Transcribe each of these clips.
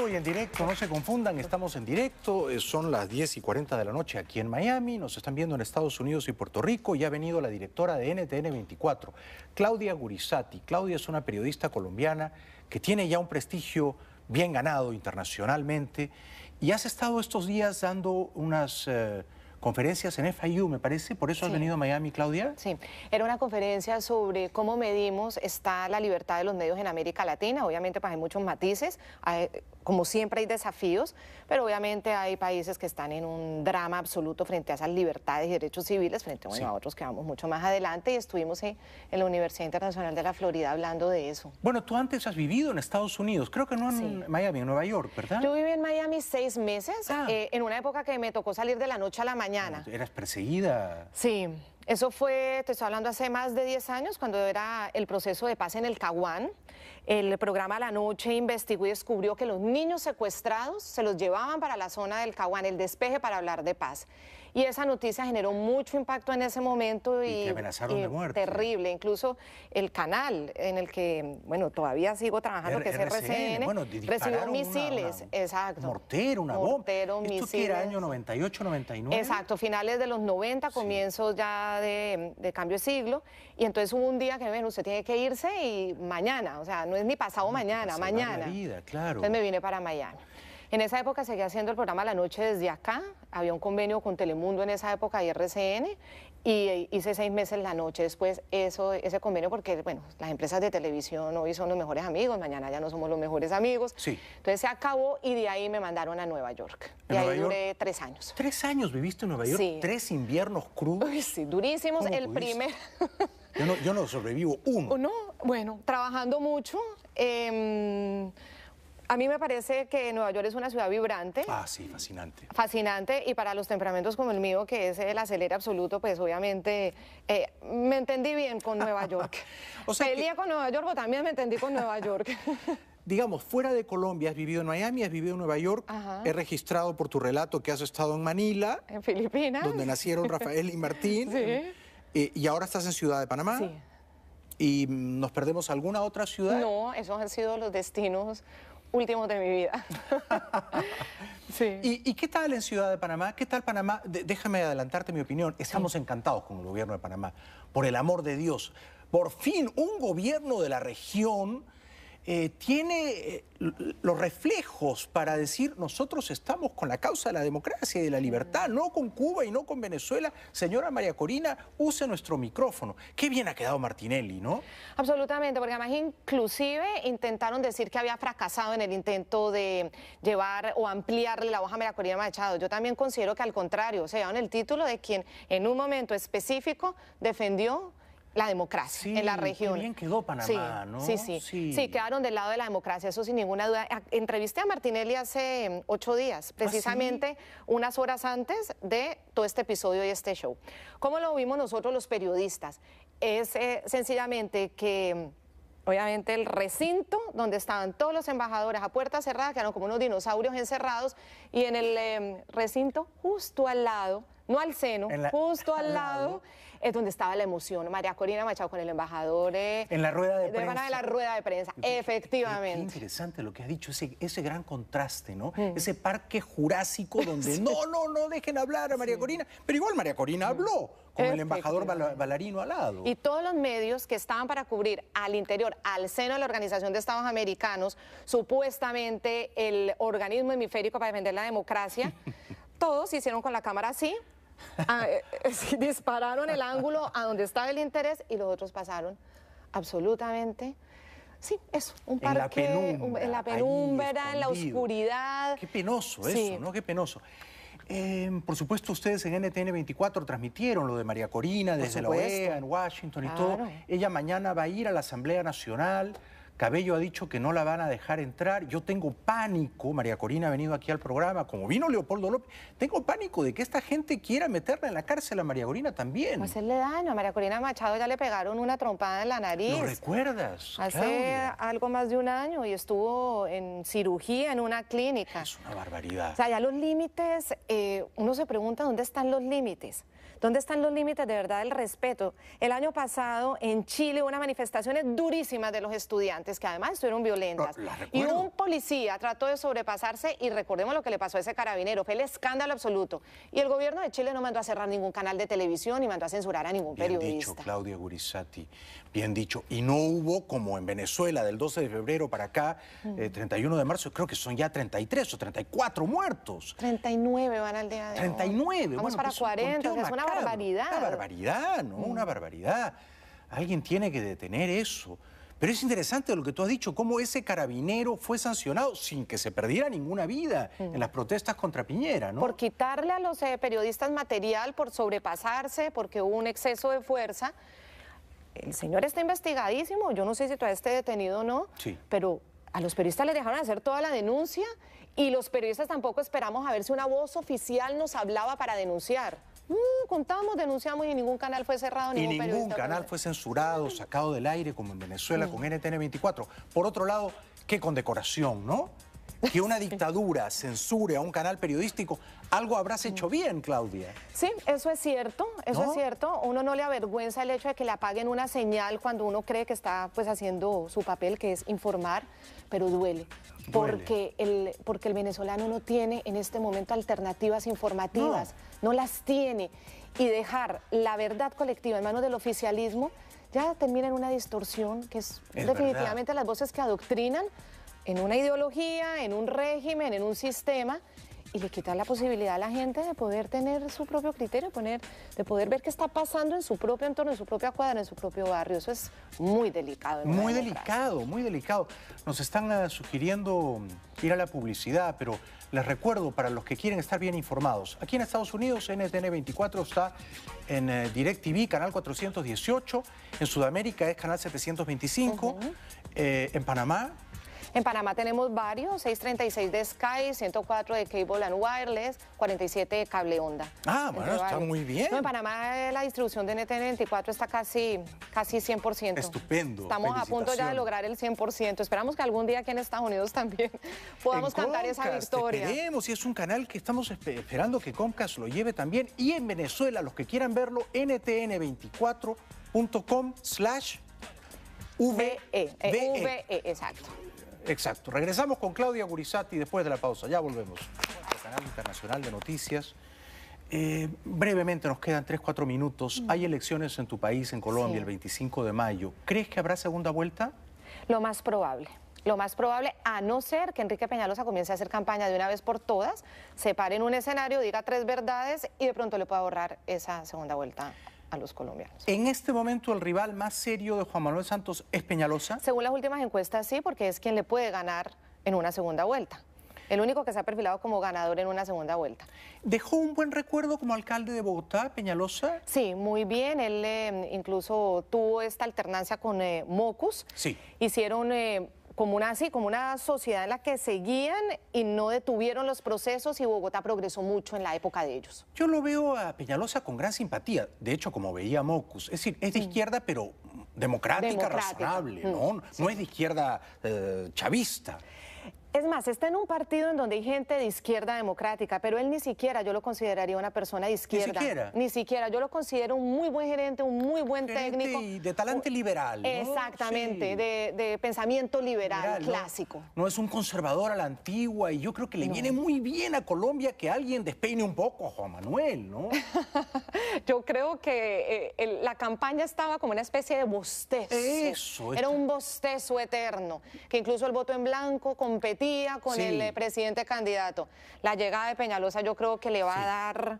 Hoy en directo, no se confundan, estamos en directo, eh, son las 10 y 40 de la noche aquí en Miami, nos están viendo en Estados Unidos y Puerto Rico y ha venido la directora de NTN 24, Claudia Gurizati. Claudia es una periodista colombiana que tiene ya un prestigio bien ganado internacionalmente y has estado estos días dando unas... Eh, conferencias en FIU, me parece. ¿Por eso has venido a Miami, Claudia? Sí, era una conferencia sobre cómo medimos está la libertad de los medios en América Latina. Obviamente, pues hay muchos matices como siempre hay desafíos, pero obviamente hay países que están en un drama absoluto frente a esas libertades y derechos civiles, frente a otros que vamos mucho más adelante y estuvimos en, la Universidad Internacional de la Florida hablando de eso. Bueno, tú antes has vivido en Estados Unidos, creo que no en Miami, en Nueva York, ¿verdad? Yo viví en Miami seis meses, ah. eh, en una época que me tocó salir de la noche a la mañana. ¿Eras perseguida? Sí, eso fue, te estoy hablando, hace más de 10 años, cuando era el proceso de paz en el Caguán. El programa La Noche investigó y descubrió que los niños secuestrados se los llevaban para la zona del Caguán, el despeje para hablar de paz. Y esa noticia generó mucho impacto en ese momento y, terrible. Incluso el canal en el que, bueno, todavía sigo trabajando, que es RCN, recibió misiles, exacto. Mortero, una bomba. Esto que era año 98, 99. Exacto, finales de los 90, comienzos ya de, cambio de siglo, y entonces hubo un día que me dijeron, usted tiene que irse y mañana, o sea, no es ni pasado mañana, mañana. Entonces me vine para mañana. En esa época seguía haciendo el programa La Noche desde acá, había un convenio con Telemundo en esa época y RCN, y hice seis meses la noche después eso, ese convenio porque, bueno, las empresas de televisión hoy son los mejores amigos, mañana ya no somos los mejores amigos. Sí. Entonces se acabó y de ahí me mandaron a Nueva York. Y ahí duré tres años. ¿Tres años viviste en Nueva York? Sí. ¿Tres inviernos crudos? sí, durísimos. El primer... yo, no, yo no sobrevivo uno. No, bueno, trabajando mucho. Em, a mí me parece que Nueva York es una ciudad vibrante. Ah, sí, fascinante. Fascinante y para los temperamentos como el mío, que es el acelera absoluto, pues obviamente eh, me entendí bien con Nueva York. o sea con Nueva York, o también me entendí con Nueva York. digamos, fuera de Colombia, has vivido en Miami, has vivido en Nueva York, he registrado por tu relato que has estado en Manila. En Filipinas. Donde nacieron Rafael y Martín. sí. Eh, y ahora estás en Ciudad de Panamá. Sí. ¿Y nos perdemos alguna otra ciudad? No, esos han sido los destinos Último de mi vida. ¿Y, qué tal en Ciudad de Panamá? ¿Qué tal Panamá? déjame adelantarte mi opinión. Estamos encantados con el gobierno de Panamá, por el amor de Dios. Por fin, un gobierno de la región eh, tiene eh, los reflejos para decir nosotros estamos con la causa de la democracia y de la libertad, no con Cuba y no con Venezuela. Señora María Corina, use nuestro micrófono. Qué bien ha quedado Martinelli, ¿no? Absolutamente, porque además inclusive intentaron decir que había fracasado en el intento de llevar o ampliarle la hoja a María Corina Machado. Yo también considero que al contrario, o se en el título de quien en un momento específico defendió la democracia en la región. quedó sí, Sí, sí, sí, quedaron del lado de la democracia, eso sin ninguna duda. Entrevisté a Martinelli hace mm, ocho días, ¿Ah, precisamente unas horas antes de todo este episodio y este show. ¿Cómo lo vimos nosotros los periodistas? Es eh, sencillamente que... Mm, obviamente el recinto donde estaban todos los embajadores a puertas cerrada, quedaron como unos dinosaurios encerrados, y en el eh, recinto justo al lado no al seno, justo al lado, es donde estaba la emoción. María Corina ha Machado con el embajador. Eh, en la rueda de, de prensa. De la rueda de prensa, efectivamente. Qué interesante lo que ha dicho, ese, ese gran contraste, ¿no? Mm. Ese parque jurásico donde no, no, no dejen hablar a María Corina. Pero igual María Corina mm. habló con el embajador bailarino al lado. Y todos los medios que estaban para cubrir al interior, al seno de la Organización de Estados Americanos, supuestamente el organismo hemisférico para defender la democracia, todos hicieron con la cámara así, Ah, eh, eh, dispararon el ángulo a donde estaba el interés y los otros pasaron absolutamente. Sí, eso, un parque en la penumbra, en la, penumbra, en la oscuridad. Qué penoso eso, ¿no? Qué penoso. Em, por supuesto, ustedes en NTN 24 transmitieron lo de María Corina desde la OEA, en Washington y todo. Ella mañana va a ir a la Asamblea Nacional Cabello ha dicho que no la van a dejar entrar. Yo tengo pánico, María Corina ha venido aquí al programa, como vino Leopoldo López, tengo pánico de que esta gente quiera meterla en la cárcel a María Corina también. Pues le daño, a María Corina Machado ya le pegaron una trompada en la nariz. ¿Lo recuerdas? Hace algo más de un año y estuvo en cirugía en una clínica. Es una barbaridad. O sea, ya los límites, eh, uno se pregunta dónde están los límites. ¿Dónde están los límites de verdad del respeto? El año pasado en Chile hubo unas manifestaciones durísimas de los estudiantes que además estuvieron violentas. y un policía trató de sobrepasarse y recordemos lo que le pasó a ese carabinero, fue el escándalo absoluto. Y el gobierno de Chile no mandó a cerrar ningún canal de televisión ni mandó a censurar a ningún periodista. Bien dicho, Claudia Gurizati, bien dicho. Y no hubo como en Venezuela del 12 de febrero para acá, 31 mm. eh, de marzo, creo que son ya 33 o 34 muertos. 39 van al día de 39, hoy. Vamos para 40, pues, es una barbaridad. Una barbaridad, ¿no? Una mm. barbaridad. Alguien tiene que detener eso. Pero es interesante lo que tú has dicho, cómo ese carabinero fue sancionado sin que se perdiera ninguna vida en las protestas contra Piñera, ¿no? Por quitarle a los eh, periodistas material, por sobrepasarse, porque hubo un exceso de fuerza. El señor está investigadísimo, yo no sé si todavía esté detenido o no, pero a los periodistas les dejaron hacer toda la denuncia y los periodistas tampoco esperamos a ver si una voz oficial nos hablaba para denunciar. Mm, contamos, denunciamos y ningún canal fue cerrado. Ningún y ningún canal fue censurado, sacado del aire, como en Venezuela mm. con NTN 24. Por otro lado, qué condecoración, ¿no? que una dictadura censure a un canal periodístico, algo habrás hecho bien, Claudia. Sí, eso es cierto, eso es cierto. Uno no le avergüenza el hecho de que le apaguen una señal cuando uno cree que está pues haciendo su papel, que es informar, pero duele. Porque, el, porque el venezolano no tiene en este momento alternativas informativas, no, las tiene. Y dejar la verdad colectiva en manos del oficialismo ya termina en una distorsión que es, definitivamente las voces que adoctrinan en una ideología, en un régimen, en un sistema y le quitar la posibilidad a la gente de poder tener su propio criterio, de poder ver qué está pasando en su propio entorno, en su propia cuadra, en su propio barrio. Eso es muy delicado. Muy delicado, muy delicado. Nos están eh, sugiriendo ir a la publicidad, pero les recuerdo, para los que quieren estar bien informados, aquí en Estados Unidos, NTN 24 está en eh, DirecTV, canal 418, en Sudamérica es canal 725, eh, en Panamá en Panamá tenemos varios, 636 de Sky, 104 de Cable and Wireless, 47 de Cable Onda. Ah, bueno, está muy bien. en Panamá eh, la distribución de NTN24 está casi, casi 100%. Estupendo. Estamos a punto ya de lograr el 100%. Esperamos que algún día aquí en Estados Unidos también podamos cantar esa victoria. Te y es un canal que estamos esperando que Comcast lo lleve también. Y en Venezuela, los que quieran verlo, ntn24.com slash VE. VE, eh, e. e, exacto. Exacto. Regresamos con Claudia Gurizati después de la pausa. Ya volvemos. canal Internacional de Noticias. Eh, brevemente, nos quedan 3, 4 minutos. Hay elecciones en tu país, en Colombia, el 25 de mayo. ¿Crees que habrá segunda vuelta? Lo más probable. Lo más probable, a no ser que Enrique Peñalosa comience a hacer campaña de una vez por todas, se pare en un escenario, diga tres verdades y de pronto le pueda ahorrar esa segunda vuelta a los colombianos. En este momento el rival más serio de Juan Manuel Santos es Peñalosa. Según las últimas encuestas sí, porque es quien le puede ganar en una segunda vuelta. El único que se ha perfilado como ganador en una segunda vuelta. ¿Dejó un buen recuerdo como alcalde de Bogotá, Peñalosa? Sí, muy bien. Él eh, incluso tuvo esta alternancia con eh, Mocus. Sí. Hicieron... Eh, como una, como una sociedad en la que seguían y no detuvieron los procesos y Bogotá progresó mucho en la época de ellos. Yo lo veo a Peñalosa con gran simpatía, de hecho, como veía Mocus, es decir, es de mm. izquierda, pero democrática, razonable, mm. ¿no? No es de izquierda eh, chavista. Es más, está en un partido en donde hay gente de izquierda democrática, pero él ni siquiera yo lo consideraría una persona de izquierda. Ni siquiera. Ni siquiera. Yo lo considero un muy buen gerente, un muy buen técnico. Y de talante liberal. Exactamente, de, pensamiento liberal, clásico. No, es un conservador a la antigua y yo creo que le viene muy bien a Colombia que alguien despeine un poco a Juan Manuel, ¿no? yo creo que eh, la campaña estaba como una especie de bostezo. Eso. Era un bostezo eterno, que incluso el voto en blanco competía con el eh, presidente candidato. La llegada de Peñalosa yo creo que le va a dar...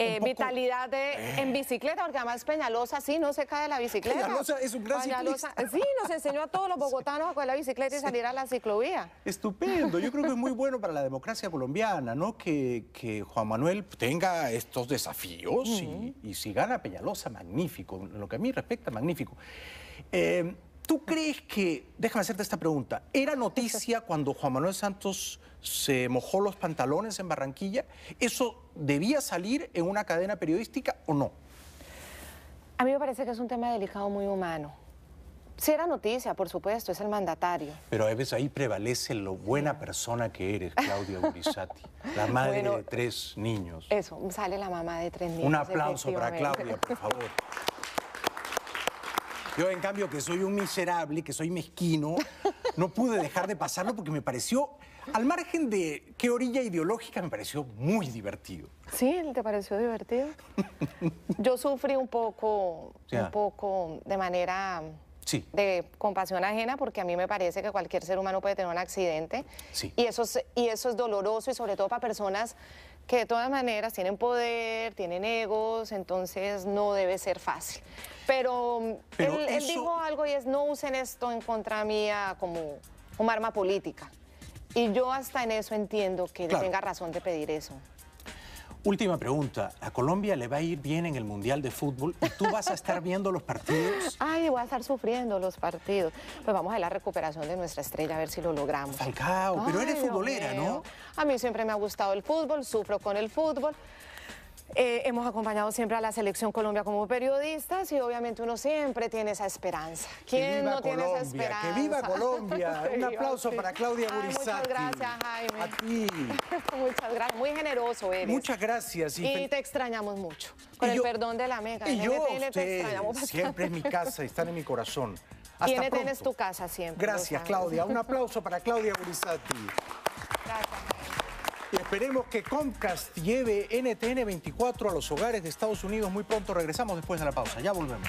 Eh, vitalidad eh. en bicicleta, porque además Peñalosa sí no se cae de la bicicleta. Peñalosa es un gran Peñalosa, Sí, nos enseñó a todos los bogotanos a coger la bicicleta y salir a la ciclovía. Estupendo, yo creo que es muy bueno para la democracia colombiana, ¿no? Que, Juan Manuel tenga estos desafíos y, si gana Peñalosa, magnífico, en lo que a mí respecta, magnífico. ¿Tú crees que, déjame hacerte esta pregunta, ¿era noticia cuando Juan Manuel Santos se mojó los pantalones en Barranquilla? ¿Eso debía salir en una cadena periodística o no? A mí me parece que es un tema delicado muy humano. Sí era noticia, por supuesto, es el mandatario. Pero a veces ahí prevalece lo buena persona que eres, Claudia Urizati. la madre de tres niños. Eso, sale la mamá de tres niños. Un aplauso para Claudia, por favor. Yo, en cambio, que soy un miserable, que soy mezquino, no pude dejar de pasarlo porque me pareció, al margen de qué orilla ideológica, me pareció muy divertido. ¿Sí? ¿Te pareció divertido? Yo sufrí un poco, un poco de manera... Sí. de compasión ajena, porque a mí me parece que cualquier ser humano puede tener un accidente. Sí. Y, eso y eso es doloroso y sobre todo para personas que de todas maneras tienen poder, tienen egos, entonces no debe ser fácil. Pero, mm, él, dijo algo y es no usen esto en contra mía como, como arma política. Y yo hasta en eso entiendo que tenga razón de pedir eso. Última pregunta. ¿A Colombia le va a ir bien en el Mundial de Fútbol? ¿Y tú vas a estar viendo los partidos? Ay, voy a estar sufriendo los partidos. Pues vamos a la recuperación de nuestra estrella, a ver si lo logramos. Falcao, pero eres futbolera, ¿no? A mí siempre me ha gustado el fútbol, sufro con el fútbol. Eh, hemos acompañado siempre a la Selección Colombia como periodistas y obviamente uno siempre tiene esa esperanza. ¿Quién no tiene esa esperanza? ¡Que viva Colombia! Un aplauso para Claudia Gurizati. Muchas gracias, Jaime. A ti. muchas gracias. Muy generoso eres. Muchas gracias. Y, te extrañamos mucho. Con el perdón de la mega. Y yo usted, te extrañamos siempre en mi casa, están en mi corazón. Hasta tu casa siempre. Gracias, Claudia. Un aplauso para Claudia Burizati. Esperemos que Comcast lleve NTN 24 a los hogares de Estados Unidos muy pronto. Regresamos después de la pausa. Ya volvemos.